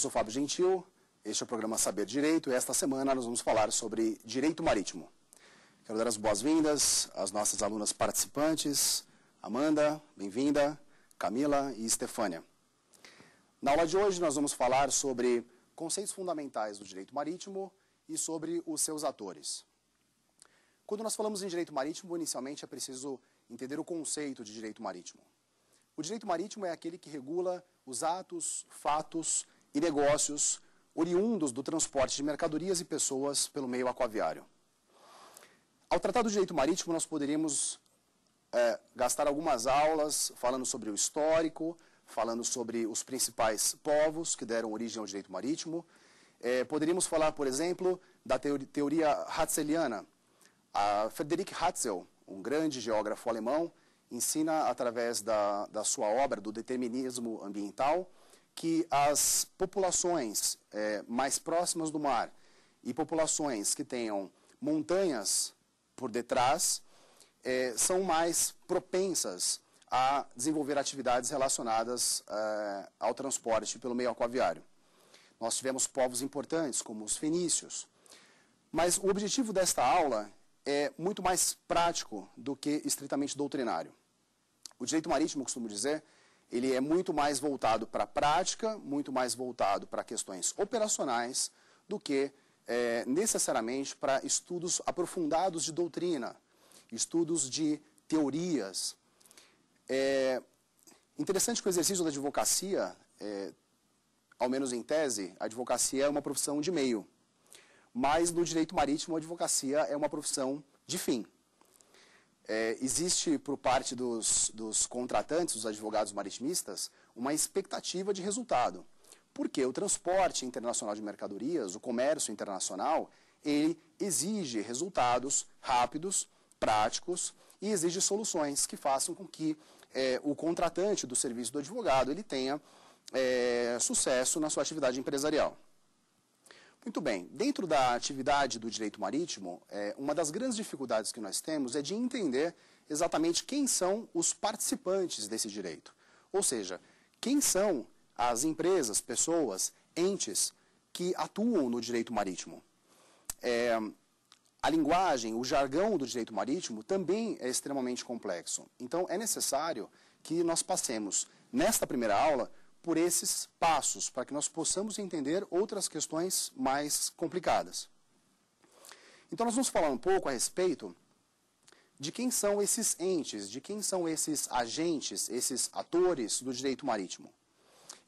sou Fábio Gentil, este é o programa Saber Direito e esta semana nós vamos falar sobre direito marítimo. Quero dar as boas-vindas às nossas alunas participantes, Amanda, bem-vinda, Camila e Estefânia. Na aula de hoje nós vamos falar sobre conceitos fundamentais do direito marítimo e sobre os seus atores. Quando nós falamos em direito marítimo, inicialmente é preciso entender o conceito de direito marítimo. O direito marítimo é aquele que regula os atos, fatos e negócios oriundos do transporte de mercadorias e pessoas pelo meio aquaviário. Ao tratar do direito marítimo, nós poderíamos é, gastar algumas aulas falando sobre o histórico, falando sobre os principais povos que deram origem ao direito marítimo. É, poderíamos falar, por exemplo, da teoria Hatzeliana. A Friedrich Hatzel, um grande geógrafo alemão, ensina através da, da sua obra do determinismo ambiental que as populações é, mais próximas do mar e populações que tenham montanhas por detrás é, são mais propensas a desenvolver atividades relacionadas é, ao transporte pelo meio aquaviário. Nós tivemos povos importantes, como os fenícios. Mas o objetivo desta aula é muito mais prático do que estritamente doutrinário. O direito marítimo, costumo dizer, ele é muito mais voltado para a prática, muito mais voltado para questões operacionais, do que é, necessariamente para estudos aprofundados de doutrina, estudos de teorias. É interessante que o exercício da advocacia, é, ao menos em tese, a advocacia é uma profissão de meio, mas no direito marítimo a advocacia é uma profissão de fim. É, existe por parte dos, dos contratantes, dos advogados maritimistas, uma expectativa de resultado. Porque o transporte internacional de mercadorias, o comércio internacional, ele exige resultados rápidos, práticos e exige soluções que façam com que é, o contratante do serviço do advogado ele tenha é, sucesso na sua atividade empresarial. Muito bem, dentro da atividade do direito marítimo, é, uma das grandes dificuldades que nós temos é de entender exatamente quem são os participantes desse direito. Ou seja, quem são as empresas, pessoas, entes que atuam no direito marítimo. É, a linguagem, o jargão do direito marítimo também é extremamente complexo. Então, é necessário que nós passemos, nesta primeira aula, por esses passos, para que nós possamos entender outras questões mais complicadas. Então, nós vamos falar um pouco a respeito de quem são esses entes, de quem são esses agentes, esses atores do direito marítimo.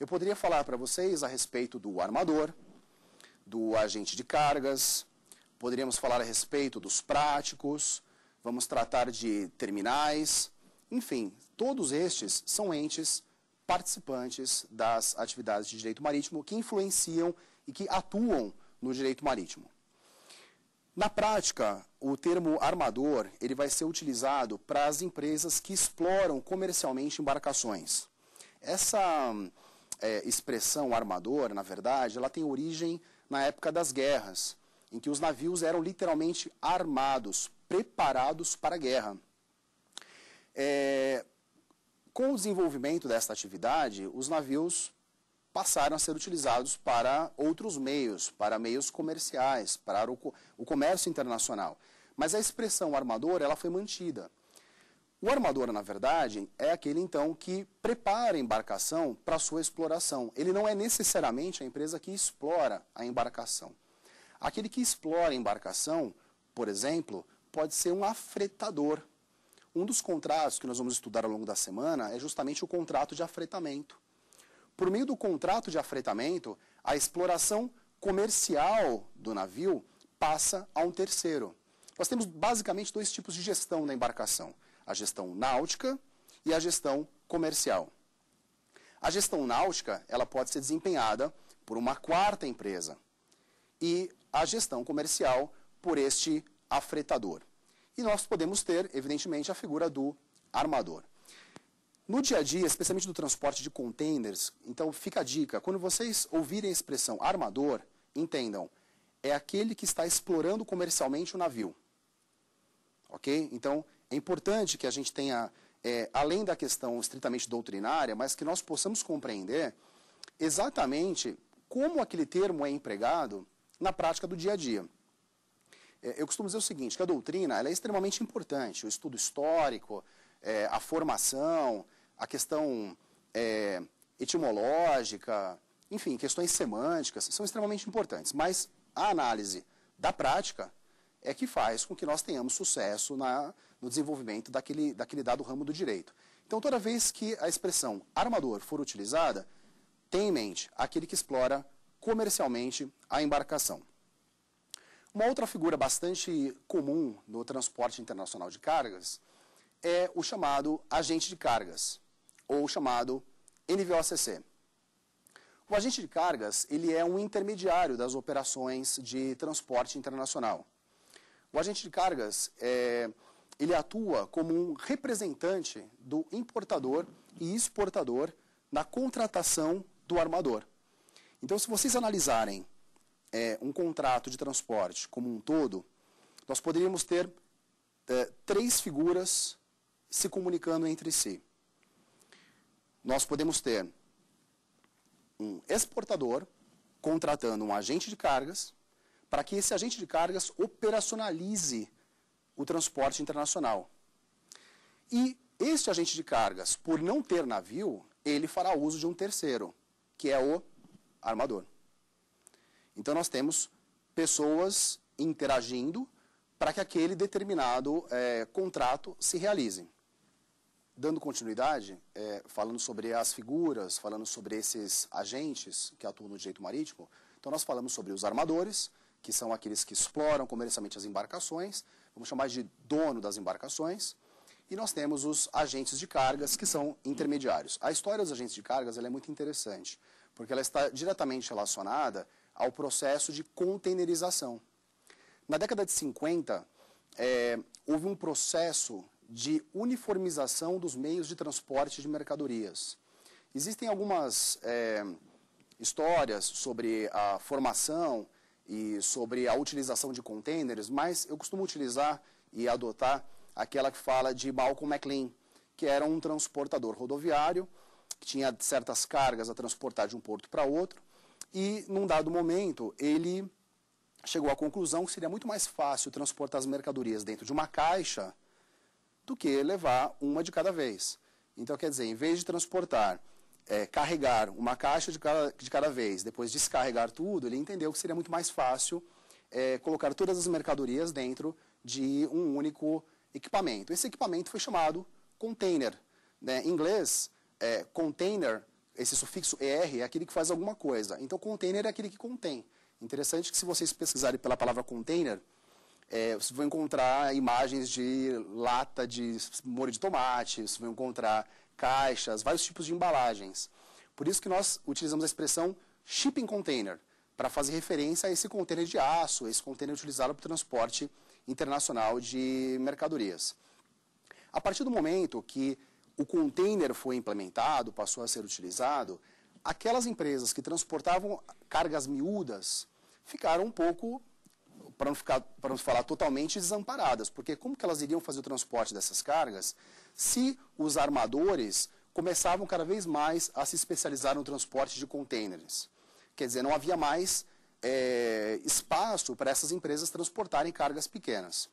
Eu poderia falar para vocês a respeito do armador, do agente de cargas, poderíamos falar a respeito dos práticos, vamos tratar de terminais, enfim, todos estes são entes participantes das atividades de direito marítimo que influenciam e que atuam no direito marítimo. Na prática, o termo armador ele vai ser utilizado para as empresas que exploram comercialmente embarcações. Essa é, expressão armador, na verdade, ela tem origem na época das guerras, em que os navios eram literalmente armados, preparados para a guerra. É, com o desenvolvimento desta atividade, os navios passaram a ser utilizados para outros meios, para meios comerciais, para o, o comércio internacional. Mas a expressão armador, ela foi mantida. O armador, na verdade, é aquele então que prepara a embarcação para sua exploração. Ele não é necessariamente a empresa que explora a embarcação. Aquele que explora a embarcação, por exemplo, pode ser um afretador, um dos contratos que nós vamos estudar ao longo da semana é justamente o contrato de afretamento. Por meio do contrato de afretamento, a exploração comercial do navio passa a um terceiro. Nós temos basicamente dois tipos de gestão da embarcação: a gestão náutica e a gestão comercial. A gestão náutica ela pode ser desempenhada por uma quarta empresa e a gestão comercial por este afretador. E nós podemos ter, evidentemente, a figura do armador. No dia a dia, especialmente do transporte de containers, então fica a dica: quando vocês ouvirem a expressão armador, entendam, é aquele que está explorando comercialmente o navio. Ok? Então, é importante que a gente tenha, é, além da questão estritamente doutrinária, mas que nós possamos compreender exatamente como aquele termo é empregado na prática do dia a dia. É, eu costumo dizer o seguinte, que a doutrina é extremamente importante. O estudo histórico, é, a formação, a questão é, etimológica, enfim, questões semânticas, são extremamente importantes. Mas a análise da prática é que faz com que nós tenhamos sucesso na, no desenvolvimento daquele, daquele dado ramo do direito. Então, toda vez que a expressão armador for utilizada, tem em mente aquele que explora comercialmente a embarcação. Uma outra figura bastante comum no transporte internacional de cargas é o chamado agente de cargas, ou chamado NVOCC. O agente de cargas ele é um intermediário das operações de transporte internacional. O agente de cargas é, ele atua como um representante do importador e exportador na contratação do armador. Então, se vocês analisarem é, um contrato de transporte como um todo, nós poderíamos ter é, três figuras se comunicando entre si. Nós podemos ter um exportador contratando um agente de cargas para que esse agente de cargas operacionalize o transporte internacional. E este agente de cargas, por não ter navio, ele fará uso de um terceiro, que é o armador. Então, nós temos pessoas interagindo para que aquele determinado é, contrato se realize. Dando continuidade, é, falando sobre as figuras, falando sobre esses agentes que atuam no direito marítimo, então nós falamos sobre os armadores, que são aqueles que exploram comercialmente as embarcações, vamos chamar de dono das embarcações, e nós temos os agentes de cargas, que são intermediários. A história dos agentes de cargas é muito interessante, porque ela está diretamente relacionada ao processo de containerização. Na década de 50, é, houve um processo de uniformização dos meios de transporte de mercadorias. Existem algumas é, histórias sobre a formação e sobre a utilização de contêineres, mas eu costumo utilizar e adotar aquela que fala de Malcolm McLean, que era um transportador rodoviário, que tinha certas cargas a transportar de um porto para outro, e, num dado momento, ele chegou à conclusão que seria muito mais fácil transportar as mercadorias dentro de uma caixa do que levar uma de cada vez. Então, quer dizer, em vez de transportar, é, carregar uma caixa de cada, de cada vez, depois descarregar tudo, ele entendeu que seria muito mais fácil é, colocar todas as mercadorias dentro de um único equipamento. Esse equipamento foi chamado container. Né? Em inglês, é, container esse sufixo ER é aquele que faz alguma coisa. Então, container é aquele que contém. Interessante que se vocês pesquisarem pela palavra container, é, vocês vão encontrar imagens de lata de molho de tomate, vocês vão encontrar caixas, vários tipos de embalagens. Por isso que nós utilizamos a expressão shipping container, para fazer referência a esse container de aço, esse container utilizado para o transporte internacional de mercadorias. A partir do momento que o container foi implementado, passou a ser utilizado, aquelas empresas que transportavam cargas miúdas ficaram um pouco, para não, ficar, para não falar totalmente, desamparadas, porque como que elas iriam fazer o transporte dessas cargas se os armadores começavam cada vez mais a se especializar no transporte de containers, Quer dizer, não havia mais é, espaço para essas empresas transportarem cargas pequenas.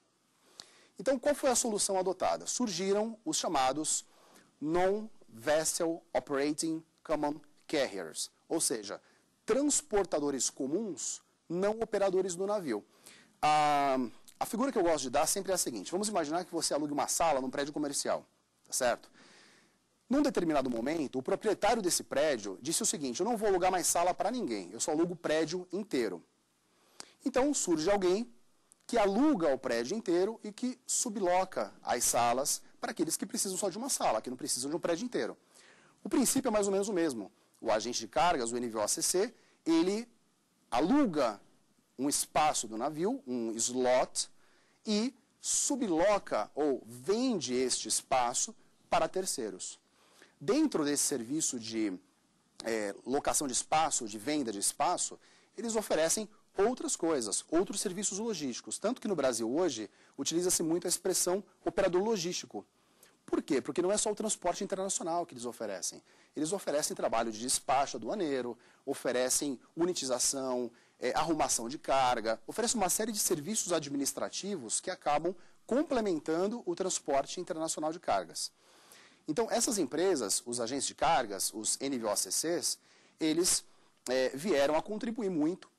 Então, qual foi a solução adotada? Surgiram os chamados Non-Vessel Operating Common Carriers, ou seja, transportadores comuns, não operadores do navio. A, a figura que eu gosto de dar sempre é a seguinte, vamos imaginar que você alugue uma sala num prédio comercial, tá certo? Num determinado momento, o proprietário desse prédio disse o seguinte, eu não vou alugar mais sala para ninguém, eu só alugo o prédio inteiro. Então surge alguém que aluga o prédio inteiro e que subloca as salas para aqueles que precisam só de uma sala, que não precisam de um prédio inteiro. O princípio é mais ou menos o mesmo. O agente de cargas, o NVOACC, ele aluga um espaço do navio, um slot, e subloca ou vende este espaço para terceiros. Dentro desse serviço de é, locação de espaço, de venda de espaço, eles oferecem outras coisas, outros serviços logísticos. Tanto que no Brasil hoje utiliza-se muito a expressão operador logístico. Por quê? Porque não é só o transporte internacional que eles oferecem. Eles oferecem trabalho de despacho aduaneiro, oferecem unitização, é, arrumação de carga, oferecem uma série de serviços administrativos que acabam complementando o transporte internacional de cargas. Então, essas empresas, os agentes de cargas, os NVOCCs, eles é, vieram a contribuir muito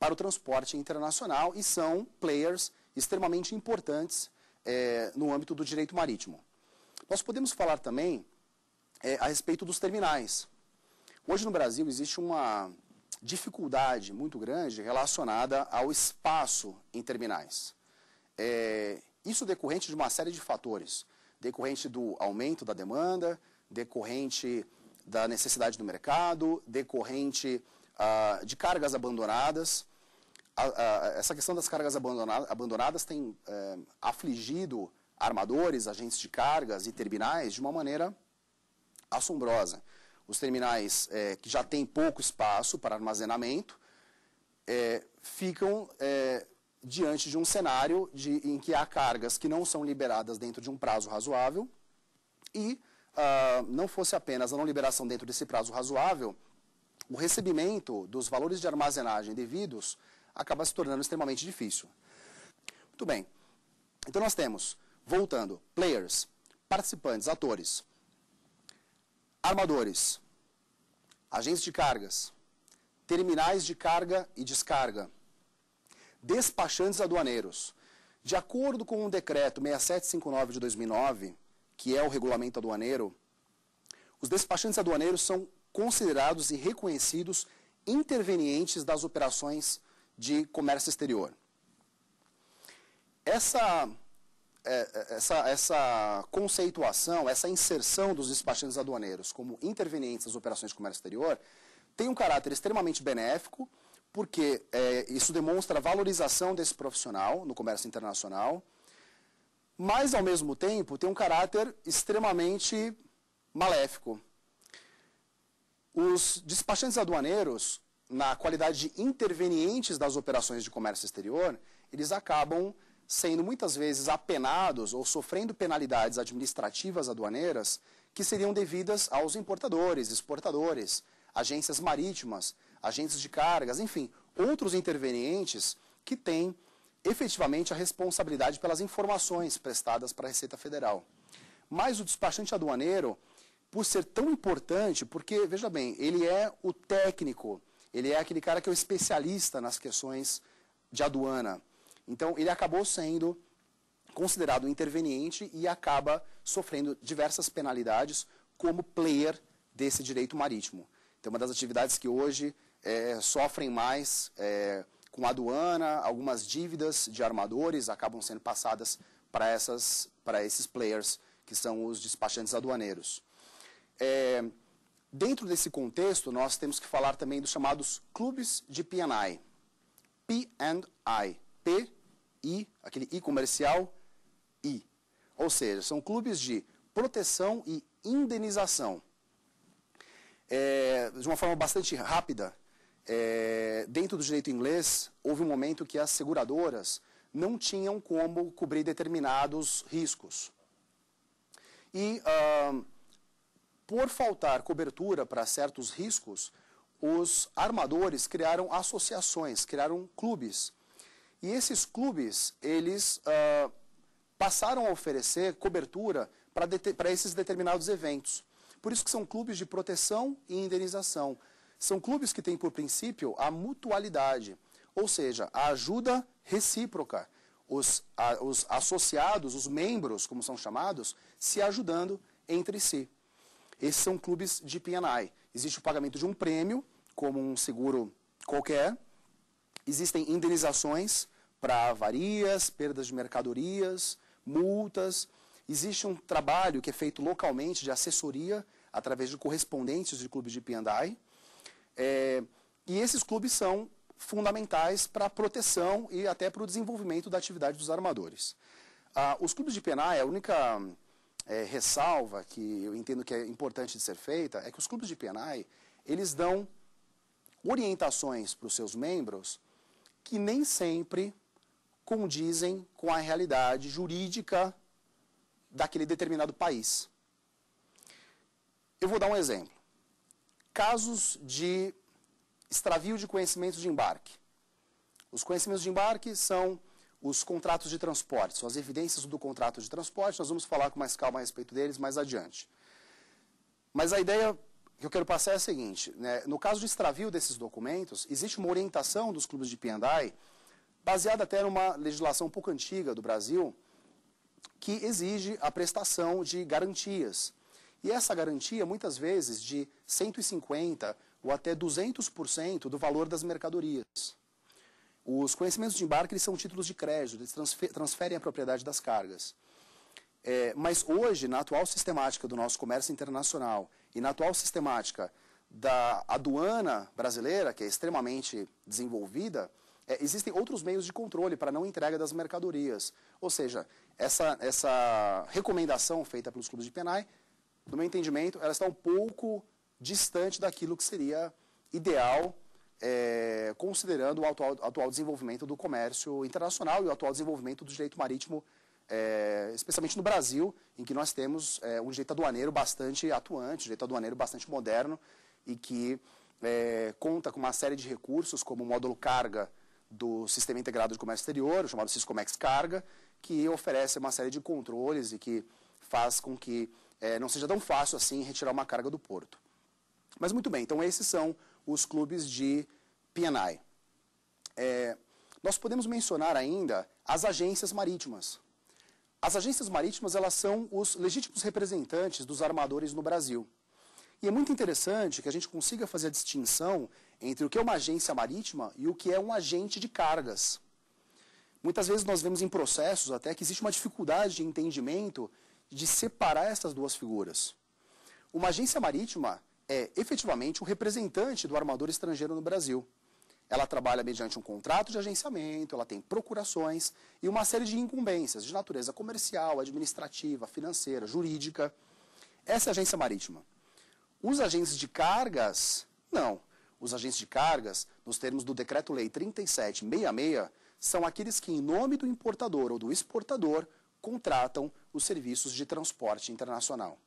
para o transporte internacional e são players extremamente importantes é, no âmbito do direito marítimo. Nós podemos falar também é, a respeito dos terminais. Hoje no Brasil existe uma dificuldade muito grande relacionada ao espaço em terminais. É, isso decorrente de uma série de fatores, decorrente do aumento da demanda, decorrente da necessidade do mercado, decorrente ah, de cargas abandonadas a, a, essa questão das cargas abandonadas, abandonadas tem é, afligido armadores, agentes de cargas e terminais de uma maneira assombrosa. Os terminais é, que já têm pouco espaço para armazenamento é, ficam diante de um cenário de, em que há cargas que não são liberadas dentro de um prazo razoável e ah, não fosse apenas a não liberação dentro desse prazo razoável, o recebimento dos valores de armazenagem devidos acaba se tornando extremamente difícil. Muito bem. Então nós temos, voltando, players, participantes, atores, armadores, agentes de cargas, terminais de carga e descarga, despachantes aduaneiros. De acordo com o decreto 6759 de 2009, que é o regulamento aduaneiro, os despachantes aduaneiros são considerados e reconhecidos intervenientes das operações de comércio exterior. Essa, é, é, essa, essa conceituação, essa inserção dos despachantes aduaneiros como intervenientes das operações de comércio exterior tem um caráter extremamente benéfico, porque é, isso demonstra a valorização desse profissional no comércio internacional, mas, ao mesmo tempo, tem um caráter extremamente maléfico. Os despachantes aduaneiros na qualidade de intervenientes das operações de comércio exterior, eles acabam sendo muitas vezes apenados ou sofrendo penalidades administrativas aduaneiras que seriam devidas aos importadores, exportadores, agências marítimas, agências de cargas, enfim, outros intervenientes que têm efetivamente a responsabilidade pelas informações prestadas para a Receita Federal. Mas o despachante aduaneiro, por ser tão importante, porque, veja bem, ele é o técnico ele é aquele cara que é o especialista nas questões de aduana. Então, ele acabou sendo considerado interveniente e acaba sofrendo diversas penalidades como player desse direito marítimo. Então, uma das atividades que hoje é, sofrem mais é, com a aduana, algumas dívidas de armadores acabam sendo passadas para esses players, que são os despachantes aduaneiros. É, Dentro desse contexto, nós temos que falar também dos chamados clubes de P&I. P&I. P, I, aquele I comercial, I. Ou seja, são clubes de proteção e indenização. É, de uma forma bastante rápida, é, dentro do direito inglês, houve um momento que as seguradoras não tinham como cobrir determinados riscos. E... Uh, por faltar cobertura para certos riscos, os armadores criaram associações, criaram clubes. E esses clubes, eles ah, passaram a oferecer cobertura para de esses determinados eventos. Por isso que são clubes de proteção e indenização. São clubes que têm por princípio a mutualidade, ou seja, a ajuda recíproca. Os, a, os associados, os membros, como são chamados, se ajudando entre si. Esses são clubes de P&I. Existe o pagamento de um prêmio, como um seguro qualquer. Existem indenizações para avarias, perdas de mercadorias, multas. Existe um trabalho que é feito localmente de assessoria através de correspondentes de clubes de P&I. É, e esses clubes são fundamentais para a proteção e até para o desenvolvimento da atividade dos armadores. Ah, os clubes de P&I, a única é, ressalva que eu entendo que é importante de ser feita é que os clubes de Penai, eles dão orientações para os seus membros que nem sempre condizem com a realidade jurídica daquele determinado país. Eu vou dar um exemplo. Casos de extravio de conhecimentos de embarque. Os conhecimentos de embarque são os contratos de transporte, são as evidências do contrato de transporte, nós vamos falar com mais calma a respeito deles mais adiante. Mas a ideia que eu quero passar é a seguinte, né, no caso de extravio desses documentos, existe uma orientação dos clubes de P&I, baseada até numa legislação um pouco antiga do Brasil, que exige a prestação de garantias. E essa garantia, muitas vezes, de 150% ou até 200% do valor das mercadorias. Os conhecimentos de embarque eles são títulos de crédito, eles transferem a propriedade das cargas. É, mas hoje, na atual sistemática do nosso comércio internacional e na atual sistemática da aduana brasileira, que é extremamente desenvolvida, é, existem outros meios de controle para não entrega das mercadorias. Ou seja, essa, essa recomendação feita pelos clubes de Penai, no meu entendimento, ela está um pouco distante daquilo que seria ideal é, considerando o atual, atual, desenvolvimento do comércio internacional e o atual desenvolvimento do direito marítimo, é, especialmente no Brasil, em que nós temos é, um direito aduaneiro bastante atuante, um direito aduaneiro bastante moderno e que é, conta com uma série de recursos, como o módulo carga do Sistema Integrado de Comércio Exterior, chamado Siscomex Carga, que oferece uma série de controles e que faz com que é, não seja tão fácil assim retirar uma carga do porto. Mas muito bem, então esses são os clubes de P&I. É, nós podemos mencionar ainda as agências marítimas. As agências marítimas elas são os legítimos representantes dos armadores no Brasil. E é muito interessante que a gente consiga fazer a distinção entre o que é uma agência marítima e o que é um agente de cargas. Muitas vezes nós vemos em processos até que existe uma dificuldade de entendimento de separar essas duas figuras. Uma agência marítima é efetivamente o representante do armador estrangeiro no Brasil. Ela trabalha mediante um contrato de agenciamento, ela tem procurações e uma série de incumbências de natureza comercial, administrativa, financeira, jurídica. Essa é a agência marítima. Os agentes de cargas, não. Os agentes de cargas, nos termos do Decreto-Lei 3766, são aqueles que, em nome do importador ou do exportador, contratam os serviços de transporte internacional.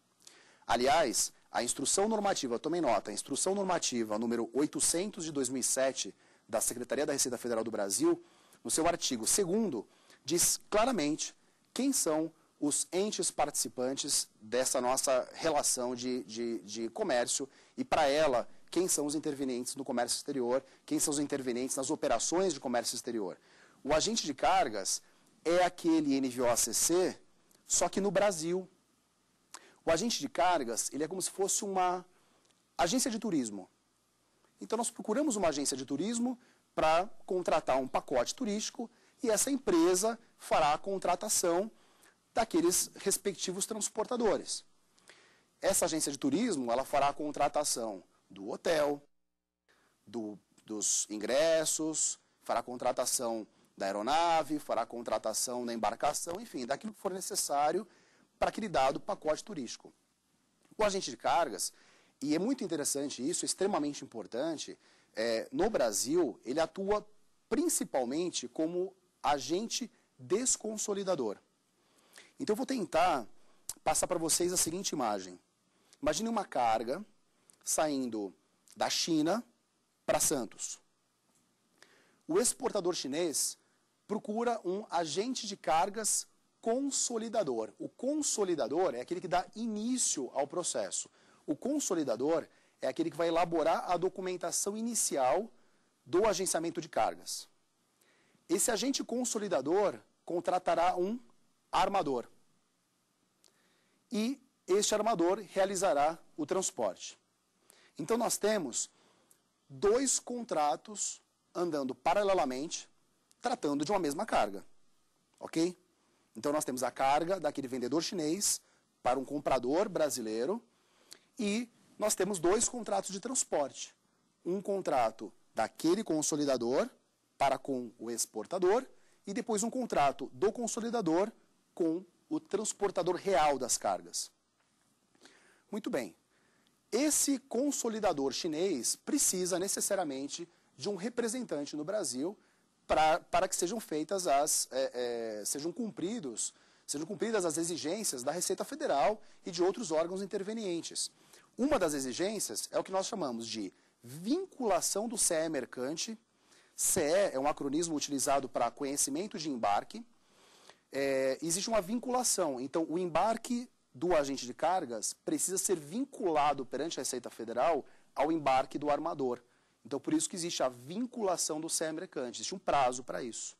Aliás, a instrução normativa, tomem nota, a instrução normativa número 800 de 2007 da Secretaria da Receita Federal do Brasil, no seu artigo 2 diz claramente quem são os entes participantes dessa nossa relação de, de, de comércio e, para ela, quem são os intervenientes no comércio exterior, quem são os intervenientes nas operações de comércio exterior. O agente de cargas é aquele NVOACC, só que no Brasil. O agente de cargas, ele é como se fosse uma agência de turismo. Então, nós procuramos uma agência de turismo para contratar um pacote turístico e essa empresa fará a contratação daqueles respectivos transportadores. Essa agência de turismo, ela fará a contratação do hotel, do, dos ingressos, fará a contratação da aeronave, fará a contratação da embarcação, enfim, daquilo que for necessário para aquele dado pacote turístico. O agente de cargas, e é muito interessante isso, extremamente importante, é, no Brasil ele atua principalmente como agente desconsolidador. Então eu vou tentar passar para vocês a seguinte imagem. Imagine uma carga saindo da China para Santos. O exportador chinês procura um agente de cargas consolidador. O consolidador é aquele que dá início ao processo. O consolidador é aquele que vai elaborar a documentação inicial do agenciamento de cargas. Esse agente consolidador contratará um armador. E este armador realizará o transporte. Então nós temos dois contratos andando paralelamente, tratando de uma mesma carga. OK? Então nós temos a carga daquele vendedor chinês para um comprador brasileiro e nós temos dois contratos de transporte. Um contrato daquele consolidador para com o exportador e depois um contrato do consolidador com o transportador real das cargas. Muito bem. Esse consolidador chinês precisa necessariamente de um representante no Brasil pra, para que sejam feitas as, é, é, sejam cumpridos, sejam cumpridas as exigências da Receita Federal e de outros órgãos intervenientes. Uma das exigências é o que nós chamamos de vinculação do CE mercante. CE é um acronismo utilizado para conhecimento de embarque. É, existe uma vinculação. Então, o embarque do agente de cargas precisa ser vinculado perante a Receita Federal ao embarque do armador. Então, por isso que existe a vinculação do CEA mercante, existe um prazo para isso.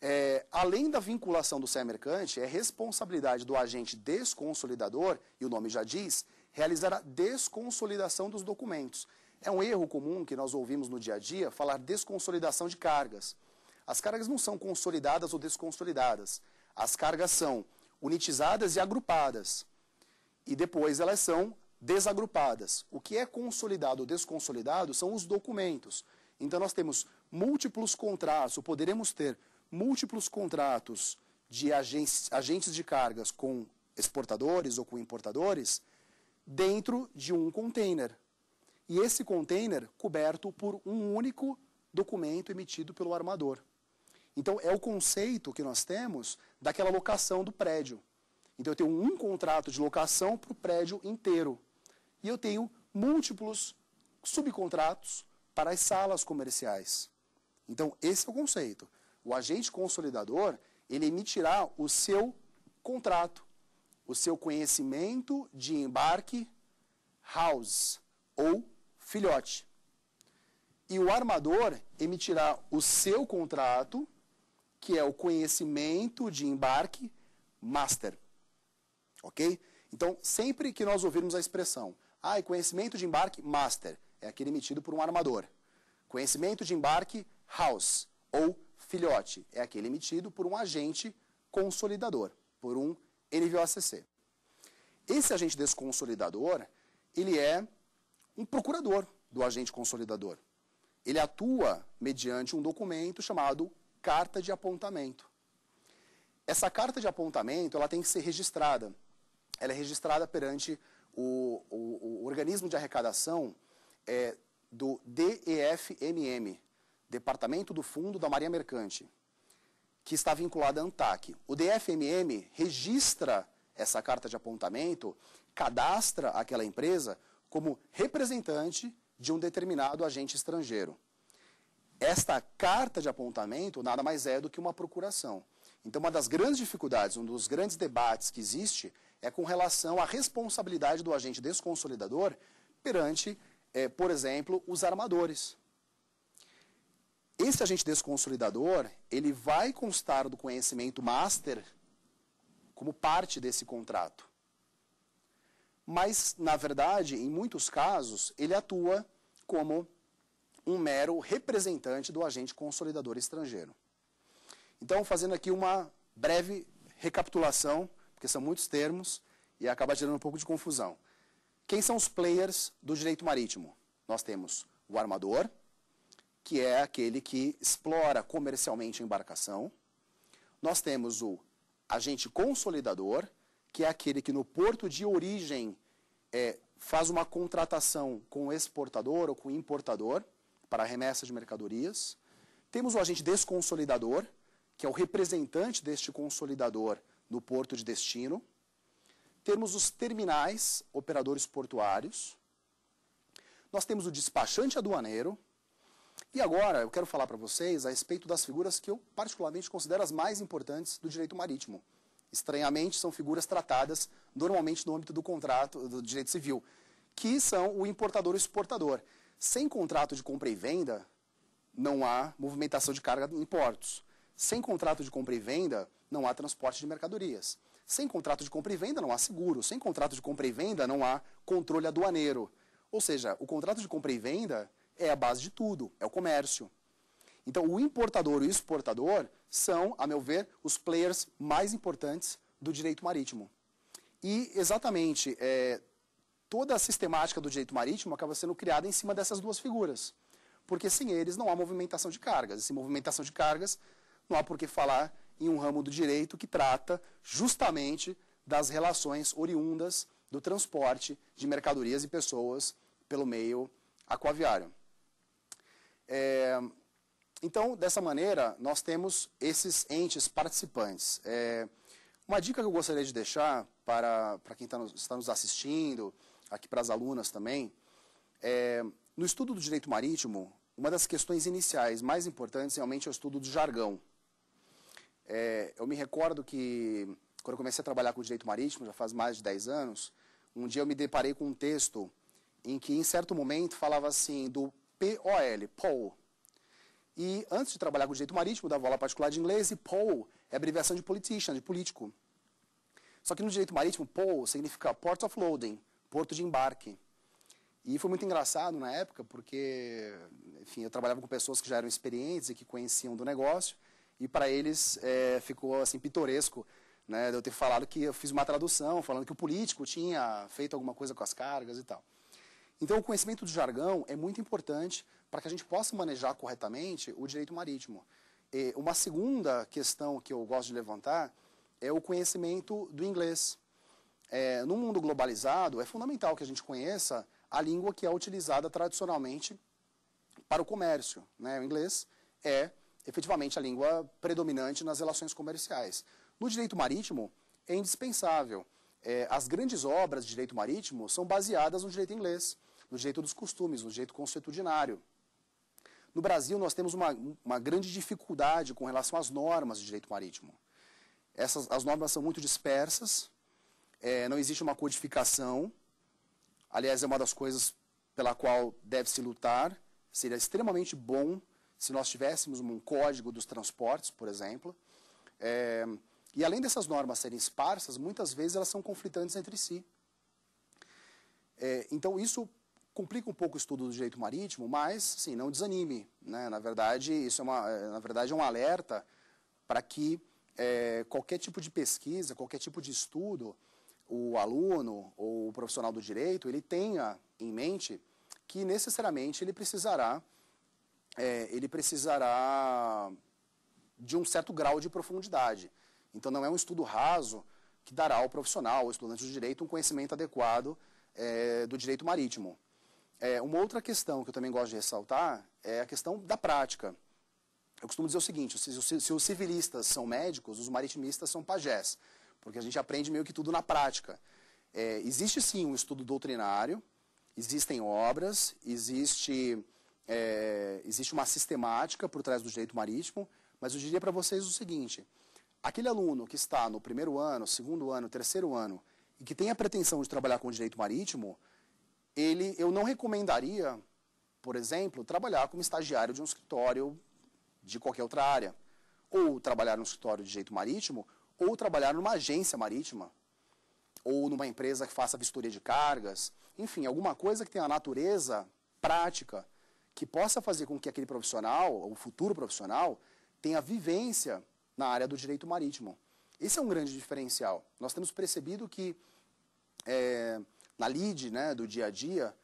É, além da vinculação do CEA mercante, é responsabilidade do agente desconsolidador, e o nome já diz, realizar a desconsolidação dos documentos. É um erro comum que nós ouvimos no dia a dia falar desconsolidação de cargas. As cargas não são consolidadas ou desconsolidadas. As cargas são unitizadas e agrupadas. E depois elas são desagrupadas. O que é consolidado ou desconsolidado são os documentos. Então nós temos múltiplos contratos, ou poderemos ter múltiplos contratos de agentes, agentes de cargas com exportadores ou com importadores dentro de um container. E esse container coberto por um único documento emitido pelo armador. Então é o conceito que nós temos daquela locação do prédio. Então eu tenho um contrato de locação para o prédio inteiro. E eu tenho múltiplos subcontratos para as salas comerciais. Então, esse é o conceito. O agente consolidador, ele emitirá o seu contrato, o seu conhecimento de embarque house ou filhote. E o armador emitirá o seu contrato, que é o conhecimento de embarque master. OK? Então, sempre que nós ouvirmos a expressão ah, e conhecimento de embarque Master, é aquele emitido por um armador. Conhecimento de embarque House, ou filhote, é aquele emitido por um agente consolidador, por um NVOACC. Esse agente desconsolidador, ele é um procurador do agente consolidador. Ele atua mediante um documento chamado carta de apontamento. Essa carta de apontamento, ela tem que ser registrada. Ela é registrada perante o, o, o organismo de arrecadação é do DEFMM, Departamento do Fundo da Marinha Mercante, que está vinculado à ANTAC. O DFMM registra essa carta de apontamento, cadastra aquela empresa como representante de um determinado agente estrangeiro. Esta carta de apontamento nada mais é do que uma procuração. Então, uma das grandes dificuldades, um dos grandes debates que existe é com relação à responsabilidade do agente desconsolidador perante, é, por exemplo, os armadores. Esse agente desconsolidador, ele vai constar do conhecimento master como parte desse contrato. Mas, na verdade, em muitos casos, ele atua como um mero representante do agente consolidador estrangeiro. Então, fazendo aqui uma breve recapitulação porque são muitos termos e acaba gerando um pouco de confusão. Quem são os players do direito marítimo? Nós temos o armador, que é aquele que explora comercialmente a embarcação. Nós temos o agente consolidador, que é aquele que no porto de origem é, faz uma contratação com o exportador ou com o importador para remessa de mercadorias. Temos o agente desconsolidador, que é o representante deste consolidador no porto de destino. Temos os terminais, operadores portuários. Nós temos o despachante aduaneiro. E agora eu quero falar para vocês a respeito das figuras que eu particularmente considero as mais importantes do direito marítimo. Estranhamente, são figuras tratadas normalmente no âmbito do contrato do direito civil, que são o importador e o exportador. Sem contrato de compra e venda, não há movimentação de carga em portos. Sem contrato de compra e venda, não há transporte de mercadorias. Sem contrato de compra e venda, não há seguro. Sem contrato de compra e venda, não há controle aduaneiro. Ou seja, o contrato de compra e venda é a base de tudo, é o comércio. Então, o importador e o exportador são, a meu ver, os players mais importantes do direito marítimo. E, exatamente, é, toda a sistemática do direito marítimo acaba sendo criada em cima dessas duas figuras. Porque sem eles não há movimentação de cargas. E sem movimentação de cargas, não há por que falar em um ramo do direito que trata justamente das relações oriundas do transporte de mercadorias e pessoas pelo meio aquaviário. É, então, dessa maneira, nós temos esses entes participantes. É, uma dica que eu gostaria de deixar para, para quem está nos, está nos assistindo, aqui para as alunas também, é, no estudo do direito marítimo, uma das questões iniciais mais importantes realmente é o estudo do jargão. É, eu me recordo que, quando eu comecei a trabalhar com direito marítimo, já faz mais de 10 anos, um dia eu me deparei com um texto em que, em certo momento, falava assim do POL, POL. E antes de trabalhar com direito marítimo, dava aula particular de inglês e POL é abreviação de politician, de político. Só que no direito marítimo, POL significa Port of Loading, porto de embarque. E foi muito engraçado na época, porque, enfim, eu trabalhava com pessoas que já eram experientes e que conheciam do negócio, e para eles é, ficou assim pitoresco né, de eu ter falado que eu fiz uma tradução, falando que o político tinha feito alguma coisa com as cargas e tal. Então, o conhecimento do jargão é muito importante para que a gente possa manejar corretamente o direito marítimo. E uma segunda questão que eu gosto de levantar é o conhecimento do inglês. É, no mundo globalizado, é fundamental que a gente conheça a língua que é utilizada tradicionalmente para o comércio. Né? O inglês é efetivamente a língua predominante nas relações comerciais. No direito marítimo, é indispensável. É, as grandes obras de direito marítimo são baseadas no direito inglês, no direito dos costumes, no direito consuetudinário. No Brasil, nós temos uma, uma grande dificuldade com relação às normas de direito marítimo. Essas, as normas são muito dispersas, é, não existe uma codificação. Aliás, é uma das coisas pela qual deve-se lutar. Seria extremamente bom se nós tivéssemos um código dos transportes, por exemplo. É, e além dessas normas serem esparsas, muitas vezes elas são conflitantes entre si. É, então isso complica um pouco o estudo do direito marítimo, mas sim, não desanime. Né? Na verdade, isso é uma, é, na verdade é um alerta para que é, qualquer tipo de pesquisa, qualquer tipo de estudo, o aluno ou o profissional do direito ele tenha em mente que necessariamente ele precisará é, ele precisará de um certo grau de profundidade. Então, não é um estudo raso que dará ao profissional, ao estudante de direito, um conhecimento adequado é, do direito marítimo. É, uma outra questão que eu também gosto de ressaltar é a questão da prática. Eu costumo dizer o seguinte: se, se os civilistas são médicos, os maritimistas são pajés, porque a gente aprende meio que tudo na prática. É, existe sim um estudo doutrinário, existem obras, existe é, existe uma sistemática por trás do direito marítimo, mas eu diria para vocês o seguinte: aquele aluno que está no primeiro ano, segundo ano, terceiro ano e que tem a pretensão de trabalhar com direito marítimo, ele, eu não recomendaria, por exemplo, trabalhar como estagiário de um escritório de qualquer outra área, ou trabalhar num escritório de direito marítimo, ou trabalhar numa agência marítima, ou numa empresa que faça vistoria de cargas, enfim, alguma coisa que tenha a natureza prática que possa fazer com que aquele profissional, o futuro profissional, tenha vivência na área do direito marítimo. Esse é um grande diferencial. Nós temos percebido que é, na lide né, do dia a dia,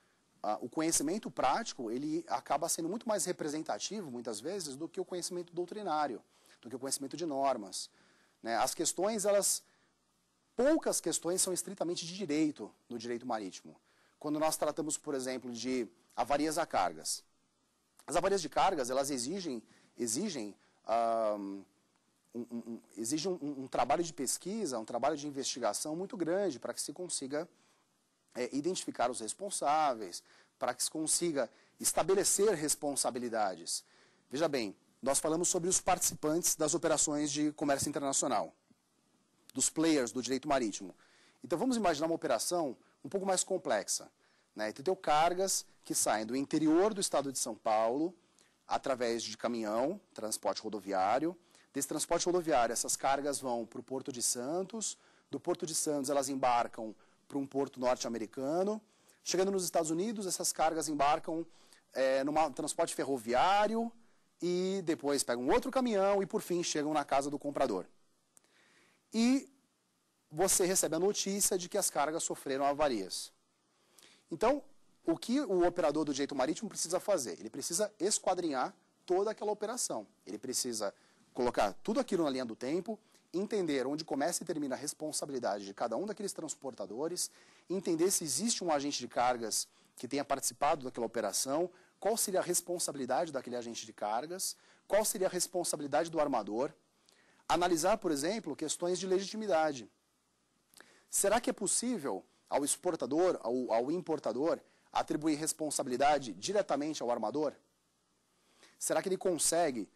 a, o conhecimento prático ele acaba sendo muito mais representativo, muitas vezes, do que o conhecimento doutrinário, do que o conhecimento de normas. Né? As questões, elas poucas questões são estritamente de direito no direito marítimo. Quando nós tratamos, por exemplo, de avarias a cargas, as avarias de cargas, elas exigem, exigem, um, um, um, exigem um, trabalho de pesquisa, um trabalho de investigação muito grande para que se consiga é, identificar os responsáveis, para que se consiga estabelecer responsabilidades. Veja bem, nós falamos sobre os participantes das operações de comércio internacional, dos players do direito marítimo. Então vamos imaginar uma operação um pouco mais complexa. Né? Então, tem cargas que saem do interior do estado de São Paulo, através de caminhão, transporte rodoviário. Desse transporte rodoviário, essas cargas vão para o Porto de Santos. Do Porto de Santos, elas embarcam para um porto norte-americano. Chegando nos Estados Unidos, essas cargas embarcam é, num transporte ferroviário e depois pegam outro caminhão e, por fim, chegam na casa do comprador. E você recebe a notícia de que as cargas sofreram avarias. Então, o que o operador do direito marítimo precisa fazer? Ele precisa esquadrinhar toda aquela operação. Ele precisa colocar tudo aquilo na linha do tempo, entender onde começa e termina a responsabilidade de cada um daqueles transportadores, entender se existe um agente de cargas que tenha participado daquela operação, qual seria a responsabilidade daquele agente de cargas, qual seria a responsabilidade do armador, analisar, por exemplo, questões de legitimidade. Será que é possível ao exportador, ao, ao importador, atribuir responsabilidade diretamente ao armador? Será que ele consegue,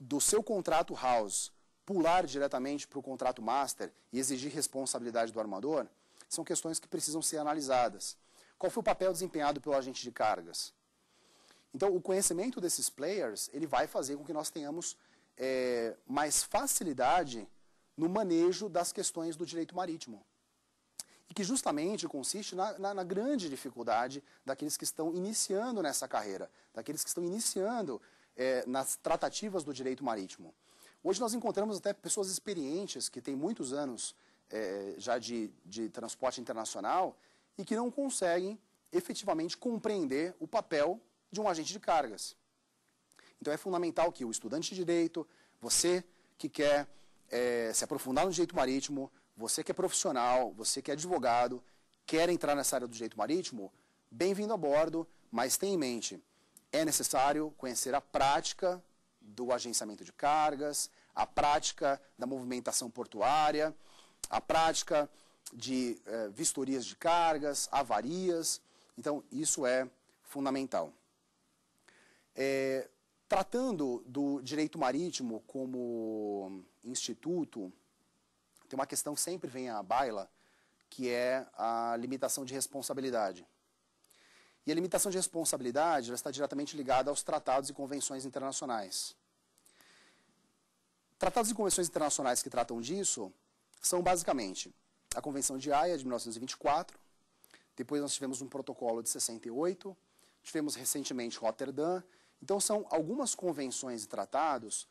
do seu contrato house, pular diretamente para o contrato master e exigir responsabilidade do armador? São questões que precisam ser analisadas. Qual foi o papel desempenhado pelo agente de cargas? Então, o conhecimento desses players ele vai fazer com que nós tenhamos é, mais facilidade no manejo das questões do direito marítimo que justamente consiste na, na, na, grande dificuldade daqueles que estão iniciando nessa carreira, daqueles que estão iniciando é, nas tratativas do direito marítimo. Hoje nós encontramos até pessoas experientes que têm muitos anos é, já de, de transporte internacional e que não conseguem efetivamente compreender o papel de um agente de cargas. Então é fundamental que o estudante de direito, você que quer é, se aprofundar no direito marítimo, você que é profissional, você que é advogado, quer entrar nessa área do direito marítimo, bem-vindo a bordo, mas tenha em mente, é necessário conhecer a prática do agenciamento de cargas, a prática da movimentação portuária, a prática de eh, vistorias de cargas, avarias. Então, isso é fundamental. É, tratando do direito marítimo como instituto, tem uma questão que sempre vem à baila, que é a limitação de responsabilidade. E a limitação de responsabilidade está diretamente ligada aos tratados e convenções internacionais. Tratados e convenções internacionais que tratam disso são basicamente a Convenção de Haia de 1924, depois nós tivemos um protocolo de 68, tivemos recentemente Rotterdam. Então são algumas convenções e tratados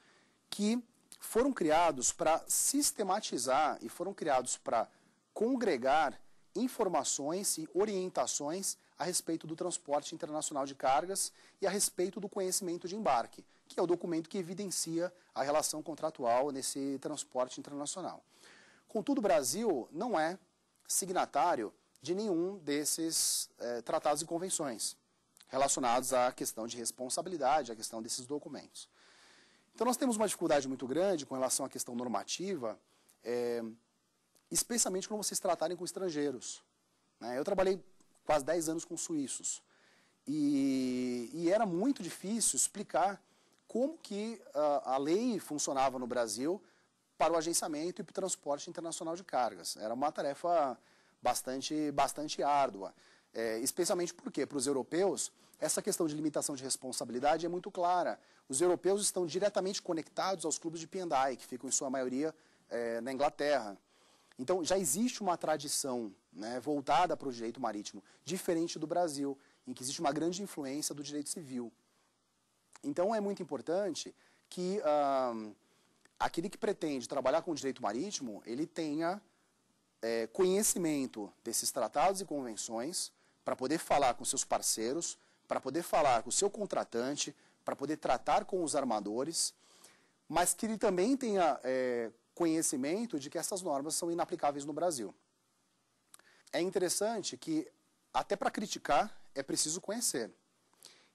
que foram criados para sistematizar e foram criados para congregar informações e orientações a respeito do transporte internacional de cargas e a respeito do conhecimento de embarque, que é o documento que evidencia a relação contratual nesse transporte internacional. Contudo, o Brasil não é signatário de nenhum desses eh, tratados e convenções relacionados à questão de responsabilidade, à questão desses documentos. Então, nós temos uma dificuldade muito grande com relação à questão normativa, é, especialmente quando vocês tratarem com estrangeiros. Né? Eu trabalhei quase 10 anos com suíços. E, e era muito difícil explicar como que a, a lei funcionava no Brasil para o agenciamento e para o transporte internacional de cargas. Era uma tarefa bastante, bastante árdua. É, especialmente porque, para os europeus, essa questão de limitação de responsabilidade é muito clara. Os europeus estão diretamente conectados aos clubes de P&I, que ficam em sua maioria é, na Inglaterra. Então, já existe uma tradição né, voltada para o direito marítimo, diferente do Brasil, em que existe uma grande influência do direito civil. Então, é muito importante que aquele que pretende trabalhar com o direito marítimo, ele tenha é, conhecimento desses tratados e convenções para poder falar com seus parceiros para poder falar com o seu contratante, para poder tratar com os armadores, mas que ele também tenha é, conhecimento de que essas normas são inaplicáveis no Brasil. É interessante que, até para criticar, é preciso conhecer.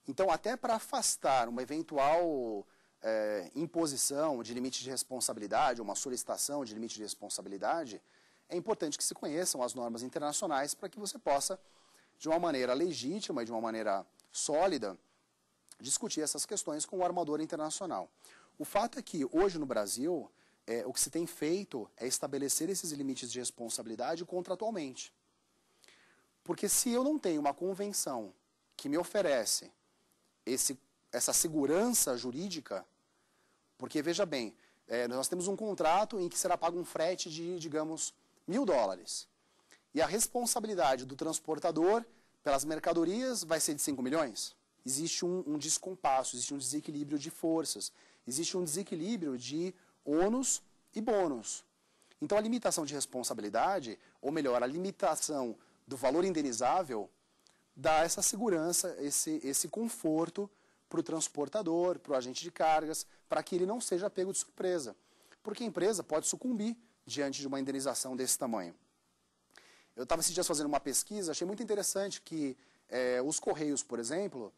Então, até para afastar uma eventual é, imposição de limite de responsabilidade, uma solicitação de limite de responsabilidade, é importante que se conheçam as normas internacionais para que você possa, de uma maneira legítima e de uma maneira sólida, discutir essas questões com o armador internacional. O fato é que, hoje no Brasil, é, o que se tem feito é estabelecer esses limites de responsabilidade contratualmente. Porque se eu não tenho uma convenção que me oferece esse, essa segurança jurídica, porque veja bem, é, nós temos um contrato em que será pago um frete de, digamos, mil dólares. E a responsabilidade do transportador pelas mercadorias vai ser de 5 milhões? Existe um, um descompasso, existe um desequilíbrio de forças, existe um desequilíbrio de ônus e bônus. Então a limitação de responsabilidade, ou melhor, a limitação do valor indenizável, dá essa segurança, esse, esse conforto para o transportador, para o agente de cargas, para que ele não seja pego de surpresa. Porque a empresa pode sucumbir diante de uma indenização desse tamanho. Eu estava esses dias fazendo uma pesquisa, achei muito interessante que é, os Correios, por exemplo,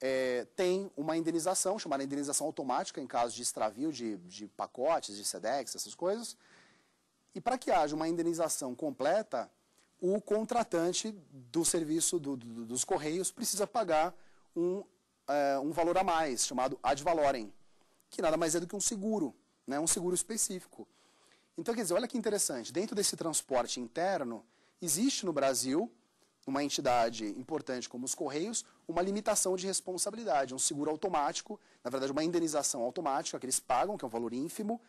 é, tem uma indenização, chamada indenização automática, em caso de extravio de, de pacotes, de SEDEX, essas coisas. E para que haja uma indenização completa, o contratante do serviço do, do, dos Correios precisa pagar um, é, um valor a mais, chamado ad valorem, que nada mais é do que um seguro, né, um seguro específico. Então, quer dizer, olha que interessante, dentro desse transporte interno, existe no Brasil, numa entidade importante como os Correios, uma limitação de responsabilidade, um seguro automático, na verdade, uma indenização automática que eles pagam, que é um valor ínfimo,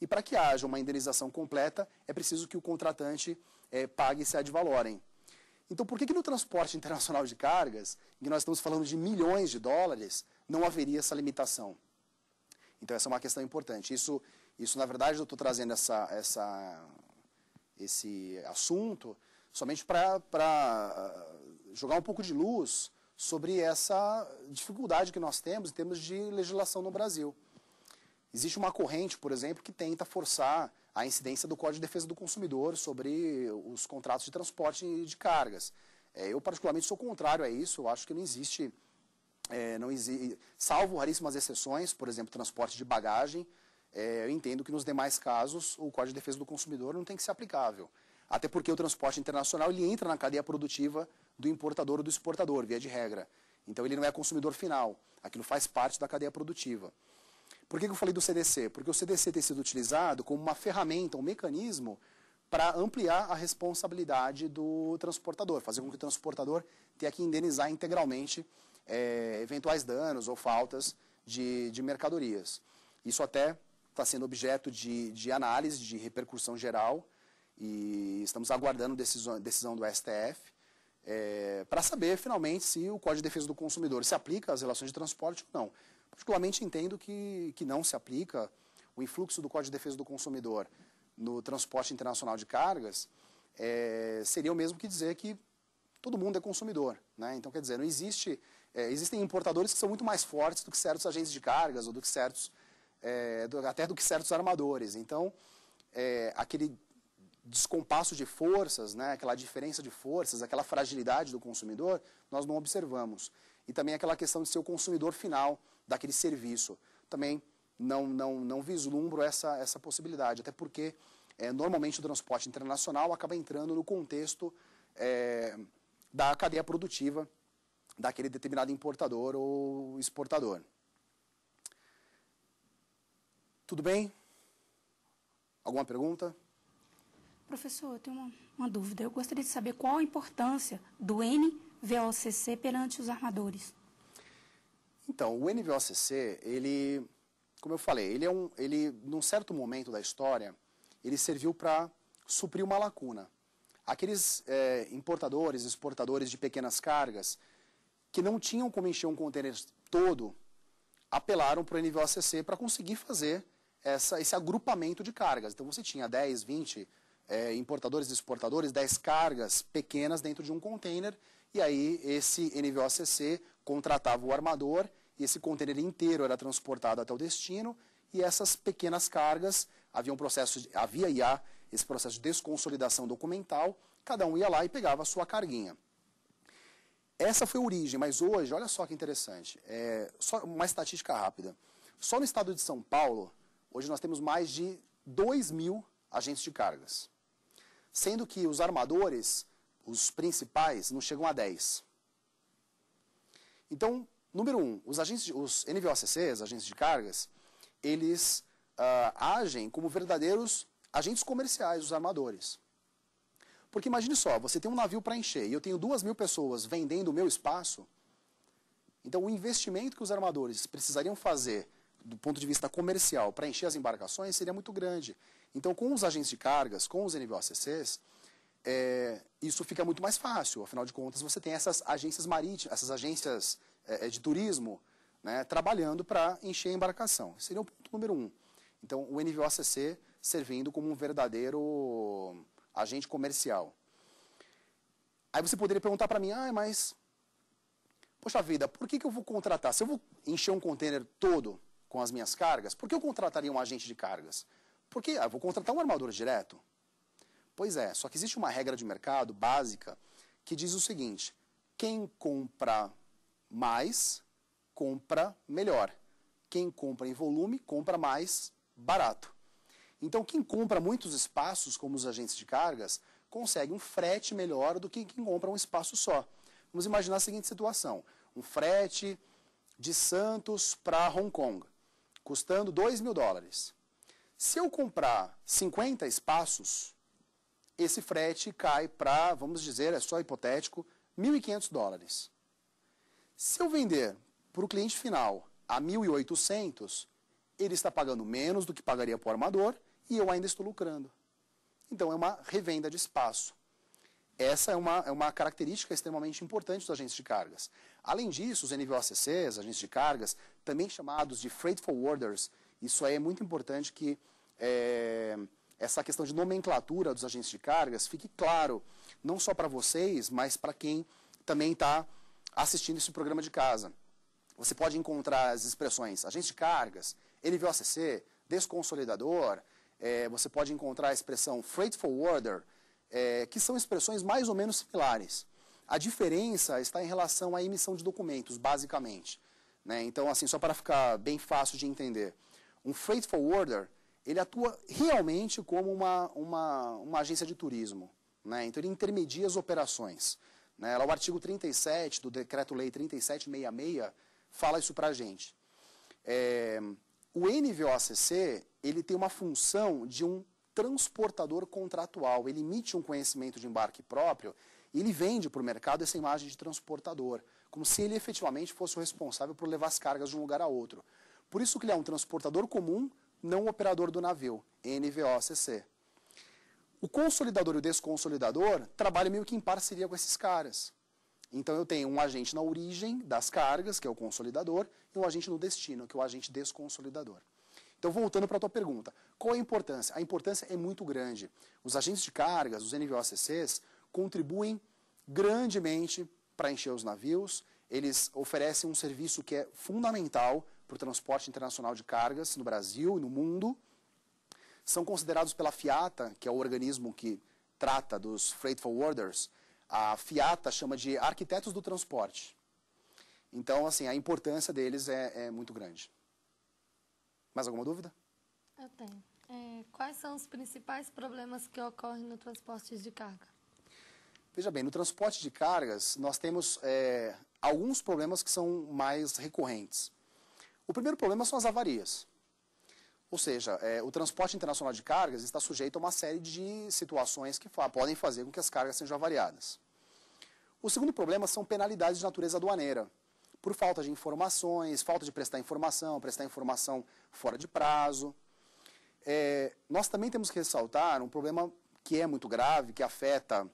e para que haja uma indenização completa, é preciso que o contratante é, pague esse advalorem Então, por que, que no transporte internacional de cargas, em que nós estamos falando de milhões de dólares, não haveria essa limitação? Então, essa é uma questão importante. Isso, isso na verdade, eu estou trazendo essa, essa, esse assunto somente para eh, jogar um pouco de luz sobre essa dificuldade que nós temos em termos de legislação no Brasil. Existe uma corrente, por exemplo, que tenta forçar a incidência do Código de Defesa do Consumidor sobre os contratos de transporte de cargas. Eh, eu, particularmente, sou contrário a isso. Eu acho que não existe, é, não exi salvo raríssimas exceções, por exemplo, transporte de bagagem, é, eu entendo que nos demais casos o Código de Defesa do Consumidor não tem que ser aplicável. Até porque o transporte internacional ele entra na cadeia produtiva do importador ou do exportador, via de regra. Então ele não é consumidor final. Aquilo faz parte da cadeia produtiva. Por que, que eu falei do CDC? Porque o CDC tem sido utilizado como uma ferramenta, um mecanismo para ampliar a responsabilidade do transportador, fazer com que o transportador tenha que indenizar integralmente é, eventuais danos ou faltas de, de mercadorias. Isso até está sendo objeto de, de análise, de repercussão geral e estamos aguardando decisão, decisão do STF é, para saber finalmente se o Código de Defesa do Consumidor se aplica às relações de transporte ou não. Particularmente entendo que, que não se aplica o influxo do Código de Defesa do Consumidor no transporte internacional de cargas é, seria o mesmo que dizer que todo mundo é consumidor. Né? Então, quer dizer, não existe. É, existem importadores que são muito mais fortes do que certos agentes de cargas ou do que certos. É, do, até do que certos armadores. Então, é, aquele descompasso de forças, né, aquela diferença de forças, aquela fragilidade do consumidor, nós não observamos. E também aquela questão de ser o consumidor final daquele serviço. Também não, não, não vislumbro essa, essa possibilidade, até porque é, normalmente o transporte internacional acaba entrando no contexto é, da cadeia produtiva daquele determinado importador ou exportador. Tudo bem? Alguma pergunta? Professor, eu tenho uma, uma dúvida. Eu gostaria de saber qual a importância do NVOCC perante os armadores. Então, o NVOCC, ele, como eu falei, ele, é um, ele num certo momento da história, ele serviu para suprir uma lacuna. Aqueles é, importadores, exportadores de pequenas cargas, que não tinham como encher um contêiner todo, apelaram para o NVOCC para conseguir fazer essa, esse agrupamento de cargas. Então, você tinha 10, 20, é, importadores e exportadores 10 cargas pequenas dentro de um container, e aí esse NVOCC contratava o armador, e esse container inteiro era transportado até o destino, e essas pequenas cargas, havia um processo, de, havia esse processo de desconsolidação documental, cada um ia lá e pegava a sua carguinha. Essa foi a origem, mas hoje, olha só que interessante, é, só uma estatística rápida. Só no estado de São Paulo, hoje nós temos mais de 2 mil agentes de cargas sendo que os armadores, os principais, não chegam a 10. Então, número um, os, agentes, os NVOCCs, agentes de cargas, eles uh, agem como verdadeiros agentes comerciais, os armadores. Porque imagine só, você tem um navio para encher e eu tenho duas mil pessoas vendendo o meu espaço, então o investimento que os armadores precisariam fazer do ponto de vista comercial para encher as embarcações seria muito grande. Então, com os agentes de cargas, com os NVOCCs, é, isso fica muito mais fácil. Afinal de contas, você tem essas agências marítimas, essas agências é, é de turismo né, trabalhando para encher a embarcação. Seria o ponto número um. Então, o NVOCC servindo como um verdadeiro agente comercial. Aí você poderia perguntar para mim, ah, mas, poxa vida, por que, que eu vou contratar? Se eu vou encher um container todo com as minhas cargas, por que eu contrataria um agente de cargas? Porque ah, vou contratar um armador direto? Pois é, só que existe uma regra de mercado básica que diz o seguinte: quem compra mais, compra melhor. Quem compra em volume, compra mais barato. Então, quem compra muitos espaços, como os agentes de cargas, consegue um frete melhor do que quem compra um espaço só. Vamos imaginar a seguinte situação: um frete de Santos para Hong Kong, custando 2 mil dólares. Se eu comprar 50 espaços, esse frete cai para, vamos dizer, é só hipotético, 1.500 dólares. Se eu vender para o cliente final a 1.800, ele está pagando menos do que pagaria para o armador e eu ainda estou lucrando. Então é uma revenda de espaço. Essa é uma, é uma característica extremamente importante dos agentes de cargas. Além disso, os NVOACCs, agentes de cargas, também chamados de freight forwarders, isso aí é muito importante que é, essa questão de nomenclatura dos agentes de cargas fique claro, não só para vocês, mas para quem também está assistindo esse programa de casa. Você pode encontrar as expressões agente de cargas, LVOCC, desconsolidador, é, você pode encontrar a expressão freight forwarder, é, que são expressões mais ou menos similares. A diferença está em relação à emissão de documentos, basicamente. Né? Então, assim, só para ficar bem fácil de entender. Um freight forwarder, ele atua realmente como uma, uma, uma agência de turismo. Né? Então, ele intermedia as operações. Né? o artigo 37 do Decreto-Lei 3766 fala isso para a gente. É, o NVOCC, ele tem uma função de um transportador contratual. Ele emite um conhecimento de embarque próprio e ele vende para o mercado essa imagem de transportador, como se ele efetivamente fosse o responsável por levar as cargas de um lugar a outro. Por isso que ele é um transportador comum, não operador do navio, NVOCC. O consolidador e o desconsolidador trabalham meio que em parceria com esses caras. Então eu tenho um agente na origem das cargas, que é o consolidador, e um agente no destino, que é o agente desconsolidador. Então, voltando para a tua pergunta, qual é a importância? A importância é muito grande. Os agentes de cargas, os NVOCCs, contribuem grandemente para encher os navios, eles oferecem um serviço que é fundamental para o transporte internacional de cargas no Brasil e no mundo, são considerados pela FIATA, que é o organismo que trata dos freight forwarders, a FIATA chama de arquitetos do transporte. Então, assim, a importância deles é, é muito grande. Mais alguma dúvida? Eu tenho. É, quais são os principais problemas que ocorrem no transporte de carga? Veja bem, no transporte de cargas, nós temos é, alguns problemas que são mais recorrentes. O primeiro problema são as avarias. Ou seja, é, o transporte internacional de cargas está sujeito a uma série de situações que fa podem fazer com que as cargas sejam avariadas. O segundo problema são penalidades de natureza aduaneira, por falta de informações, falta de prestar informação, prestar informação fora de prazo. É, nós também temos que ressaltar um problema que é muito grave, que afeta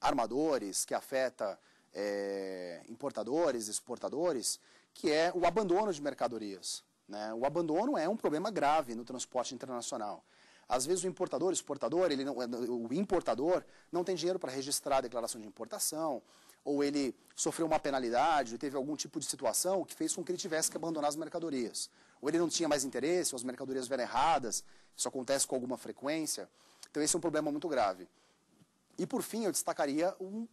armadores, que afeta é, importadores, exportadores, que é o abandono de mercadorias. Né? O abandono é um problema grave no transporte internacional. Às vezes o importador, o exportador, ele não, o importador não tem dinheiro para registrar a declaração de importação, ou ele sofreu uma penalidade, ou teve algum tipo de situação que fez com que ele tivesse que abandonar as mercadorias. Ou ele não tinha mais interesse, ou as mercadorias vieram erradas, isso acontece com alguma frequência. Então esse é um problema muito grave. E por fim, eu destacaria um,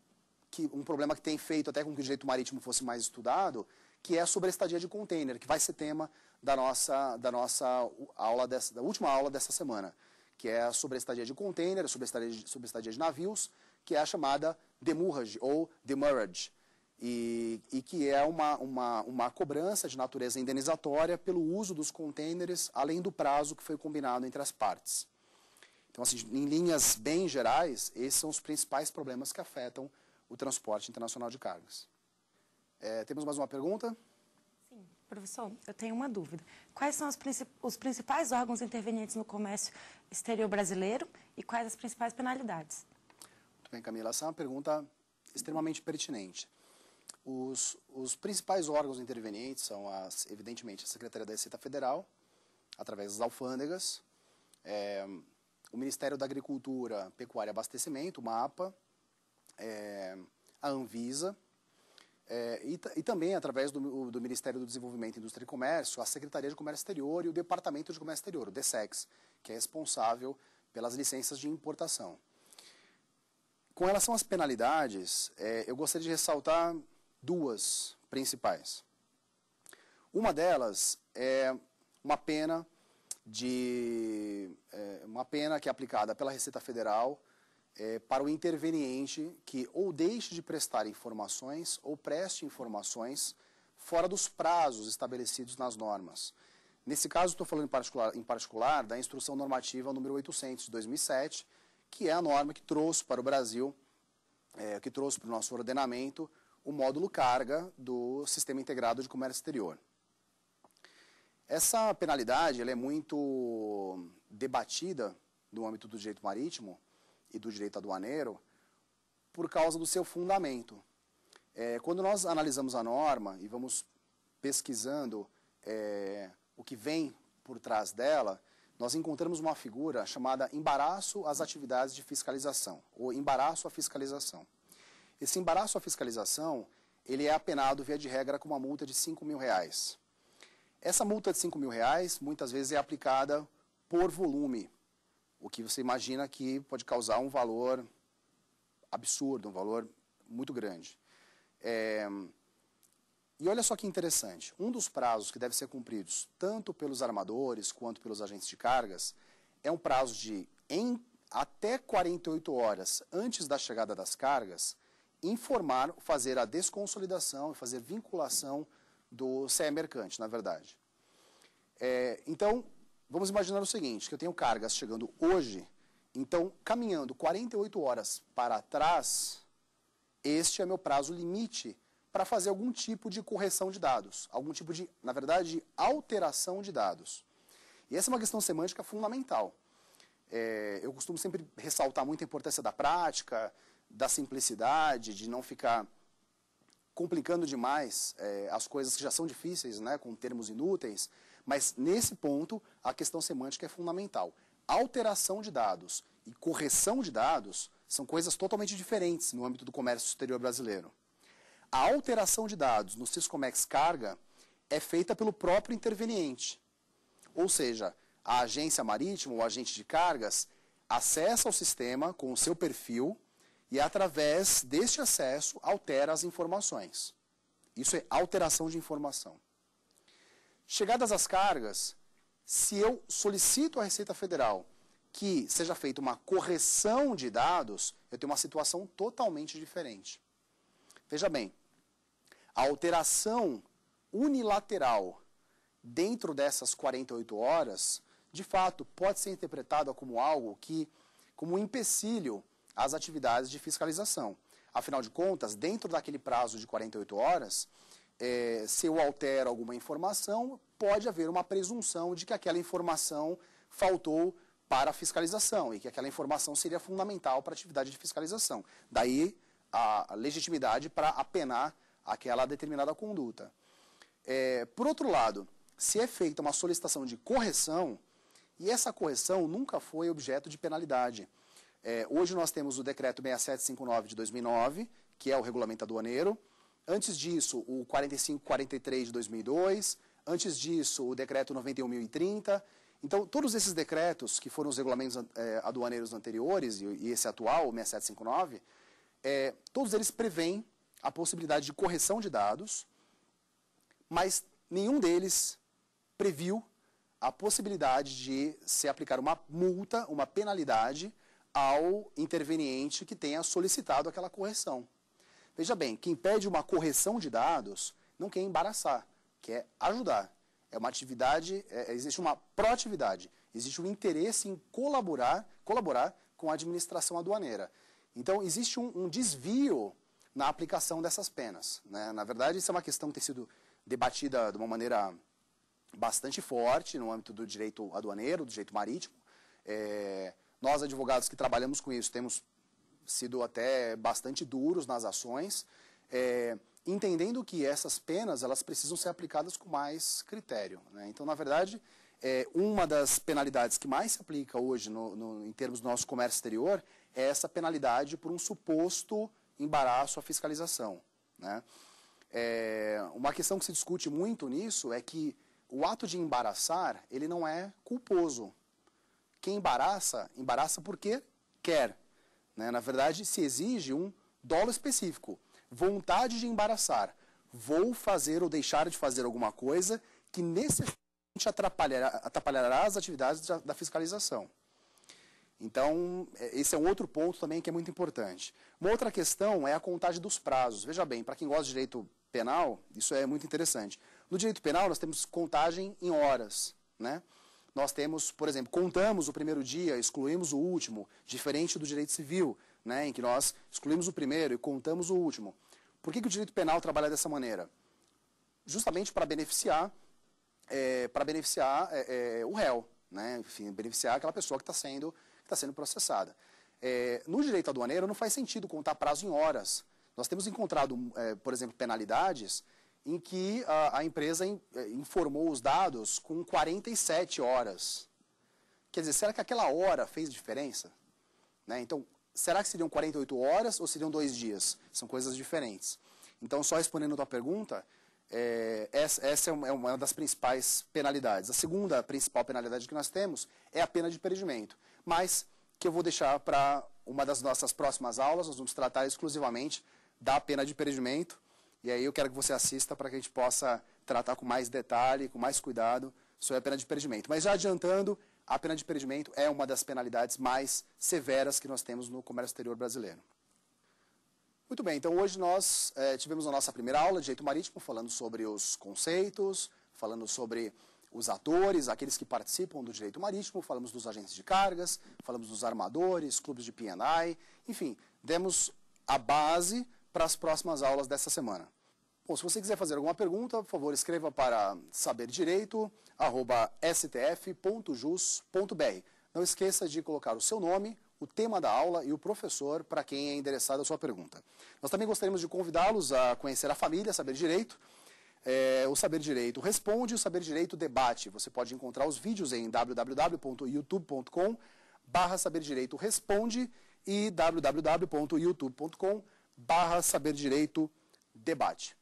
que, um problema que tem feito até com que o direito marítimo fosse mais estudado, que é sobre a estadia de container, que vai ser tema da nossa, da nossa aula dessa, da última aula dessa semana, que é sobre a estadia de container, sobre a estadia de, sobre a estadia de navios, que é a chamada demurrage ou demurrage, e, e que é uma, uma, uma cobrança de natureza indenizatória pelo uso dos containers além do prazo que foi combinado entre as partes. Então, assim, em linhas bem gerais, esses são os principais problemas que afetam o transporte internacional de cargas. É, temos mais uma pergunta? Sim, professor, eu tenho uma dúvida. Quais são princip... os principais órgãos intervenientes no comércio exterior brasileiro e quais as principais penalidades? Muito bem, Camila, essa é uma pergunta extremamente pertinente. Os, os principais órgãos intervenientes são, as, evidentemente, a Secretaria da Receita Federal, através das alfândegas, é, o Ministério da Agricultura, Pecuária e Abastecimento, o MAPA, é, a Anvisa, é, e, e, também através do, do, Ministério do Desenvolvimento, Indústria e Comércio, a Secretaria de Comércio Exterior e o Departamento de Comércio Exterior, o DSEX, que é responsável pelas licenças de importação. Com relação às penalidades, é, eu gostaria de ressaltar duas principais. Uma delas é uma pena de é, uma pena que é aplicada pela Receita Federal é, para o interveniente que ou deixe de prestar informações ou preste informações fora dos prazos estabelecidos nas normas. Nesse caso, estou falando em particular, em particular da Instrução Normativa número 800 de 2007, que é a norma que trouxe para o Brasil, é, que trouxe para o nosso ordenamento o módulo carga do Sistema Integrado de Comércio Exterior. Essa penalidade ela é muito debatida no âmbito do direito marítimo, e do direito aduaneiro por causa do seu fundamento. É, quando nós analisamos a norma e vamos pesquisando é, o que vem por trás dela, nós encontramos uma figura chamada embaraço às atividades de fiscalização, ou embaraço à fiscalização. Esse embaraço à fiscalização, ele é apenado via de regra com uma multa de 5 mil reais. Essa multa de 5 mil reais, muitas vezes, é aplicada por volume o que você imagina que pode causar um valor absurdo, um valor muito grande. É... E olha só que interessante, um dos prazos que deve ser cumpridos tanto pelos armadores quanto pelos agentes de cargas é um prazo de em, até 48 horas antes da chegada das cargas informar, fazer a desconsolidação e fazer vinculação do CE mercante, na verdade. É, então, Vamos imaginar o seguinte, que eu tenho cargas chegando hoje, então caminhando 48 horas para trás, este é meu prazo limite para fazer algum tipo de correção de dados, algum tipo de, na verdade, alteração de dados. E essa é uma questão semântica fundamental. É, eu costumo sempre ressaltar muito a importância da prática, da simplicidade, de não ficar complicando demais é, as coisas que já são difíceis, né, com termos inúteis. Mas nesse ponto, a questão semântica é fundamental. Alteração de dados e correção de dados são coisas totalmente diferentes no âmbito do comércio exterior brasileiro. A alteração de dados no Ciscomex Carga é feita pelo próprio interveniente. Ou seja, a agência marítima ou agente de cargas acessa o sistema com o seu perfil e, através deste acesso, altera as informações. Isso é alteração de informação. Chegadas as cargas, se eu solicito à Receita Federal que seja feita uma correção de dados, eu tenho uma situação totalmente diferente. Veja bem, a alteração unilateral dentro dessas 48 horas, de fato, pode ser interpretada como algo que, como um empecilho às atividades de fiscalização. Afinal de contas, dentro daquele prazo de 48 horas, é, se eu altero alguma informação, pode haver uma presunção de que aquela informação faltou para a fiscalização e que aquela informação seria fundamental para a atividade de fiscalização. Daí a legitimidade para apenar aquela determinada conduta. É, por outro lado, se é feita uma solicitação de correção, e essa correção nunca foi objeto de penalidade. É, hoje nós temos o decreto 6759 de 2009, que é o regulamento aduaneiro, Antes disso, o 4543 de 2002, antes disso, o decreto 91.030. Então, todos esses decretos, que foram os regulamentos é, aduaneiros anteriores, e, e, esse atual, o 6759, é, eh, todos eles prevêm a possibilidade de correção de dados, mas nenhum deles previu a possibilidade de se aplicar uma multa, uma penalidade ao interveniente que tenha solicitado aquela correção. Veja bem, quem pede uma correção de dados não quer embaraçar, quer ajudar. É uma atividade, é, é, existe uma proatividade, existe um interesse em colaborar, colaborar com a administração aduaneira. Então, existe um, um desvio na aplicação dessas penas. Né? Na verdade, isso é uma questão que tem sido debatida de uma maneira bastante forte no âmbito do direito aduaneiro, do direito marítimo. É, nós, advogados que trabalhamos com isso, temos sido até bastante duros nas ações, é, entendendo que essas penas elas precisam ser aplicadas com mais critério. Né? Então, na verdade, é, uma das penalidades que mais se aplica hoje no, no, em termos do nosso comércio exterior é essa penalidade por um suposto embaraço à fiscalização. Né? É, uma questão que se discute muito nisso é que o ato de embaraçar ele não é culposo. Quem embaraça, embaraça porque quer. Né? Na verdade, se exige um dolo específico, vontade de embaraçar. Vou fazer ou deixar de fazer alguma coisa que necessariamente atrapalhará, atrapalhará as atividades da, da fiscalização. Então, é, esse é um outro ponto também que é muito importante. Uma outra questão é a contagem dos prazos. Veja bem, para quem gosta de direito penal, isso é muito interessante. No direito penal, nós temos contagem em horas, né? nós temos, por exemplo, contamos o primeiro dia, excluímos o último, diferente do direito civil, né, em que nós excluímos o primeiro e contamos o último. Por que, que o direito penal trabalha dessa maneira? Justamente para beneficiar, é, para beneficiar é, é, o réu, né, enfim, beneficiar aquela pessoa que está sendo, que tá sendo processada. no direito aduaneiro não faz sentido contar prazo em horas. Nós temos encontrado, por exemplo, penalidades em que a, a empresa in, eh, informou os dados com 47 horas. Quer dizer, será que aquela hora fez diferença? Né? Então, será que seriam 48 horas ou seriam dois dias? São coisas diferentes. Então, só respondendo a tua pergunta, é, essa, essa é, uma, é uma das principais penalidades. A segunda principal penalidade que nós temos é a pena de perdimento, mas que eu vou deixar para uma das nossas próximas aulas, nós vamos tratar exclusivamente da pena de perdimento. E aí eu quero que você assista para que a gente possa tratar com mais detalhe, com mais cuidado sobre a pena de perdimento. Mas já adiantando, a pena de perdimento é uma das penalidades mais severas que nós temos no comércio exterior brasileiro. Muito bem, então hoje nós é, tivemos a nossa primeira aula de direito marítimo, falando sobre os conceitos, falando sobre os atores, aqueles que participam do direito marítimo, falamos dos agentes de cargas, falamos dos armadores, clubes de P&I, enfim, demos a base para as próximas aulas dessa semana. Bom, se você quiser fazer alguma pergunta, por favor, escreva para saberdireito@stf.jus.br. Não esqueça de colocar o seu nome, o tema da aula e o professor para quem é endereçada a sua pergunta. Nós também gostaríamos de convidá-los a conhecer a família Saber Direito. É, o Saber Direito responde, o Saber Direito debate. Você pode encontrar os vídeos em www.youtube.com saberdireitoresponde Saber Direito e www.youtube.com barra Saber Direito Debate.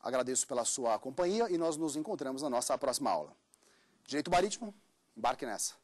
Agradeço pela sua companhia e nós nos encontramos na nossa próxima aula. Direito Marítimo, embarque nessa.